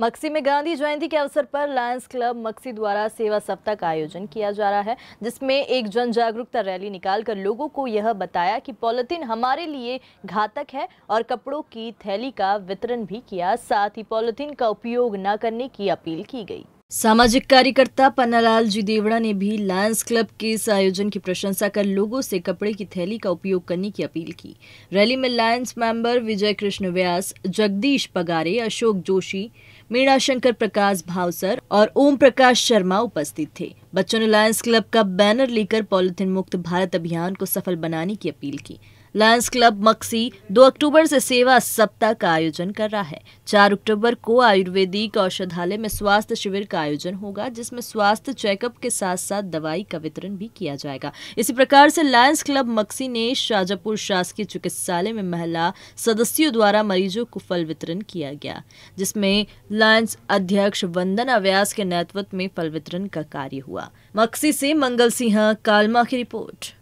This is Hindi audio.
मक्सी में गांधी जयंती के अवसर पर लायंस क्लब मक्सी द्वारा सेवा सप्ताह का आयोजन किया जा रहा है जिसमें एक जन जागरूकता रैली निकालकर लोगों को यह बताया कि पॉलिथीन हमारे लिए घातक है और कपड़ों की थैली का वितरण भी किया साथ ही पॉलिथीन का उपयोग न करने की अपील की गई सामाजिक कार्यकर्ता पन्नालाल जी देवड़ा ने भी लायंस क्लब के इस आयोजन की प्रशंसा कर लोगों से कपड़े की थैली का उपयोग करने की अपील की रैली में लायंस मेंबर विजय कृष्ण व्यास जगदीश पगारे अशोक जोशी मीणाशंकर प्रकाश भावसर और ओम प्रकाश शर्मा उपस्थित थे बच्चों ने लायंस क्लब का बैनर लेकर पॉलिथिन मुक्त भारत अभियान को सफल बनाने की अपील की लायंस क्लब मक्सी 2 अक्टूबर से सेवा सप्ताह का आयोजन कर रहा है 4 अक्टूबर को आयुर्वेदिक औषधालय में स्वास्थ्य शिविर का आयोजन होगा जिसमें स्वास्थ्य चेकअप के साथ साथ दवाई का वितरण भी किया जाएगा इसी प्रकार से लायंस क्लब मक्सी ने शाजापुर शासकीय चिकित्सालय में महिला सदस्यों द्वारा मरीजों को फल वितरण किया गया जिसमें लायंस अध्यक्ष वंदना व्यास के नेतृत्व में फल वितरण का कार्य हुआ मक्सी से मंगल सिंह कालमा की रिपोर्ट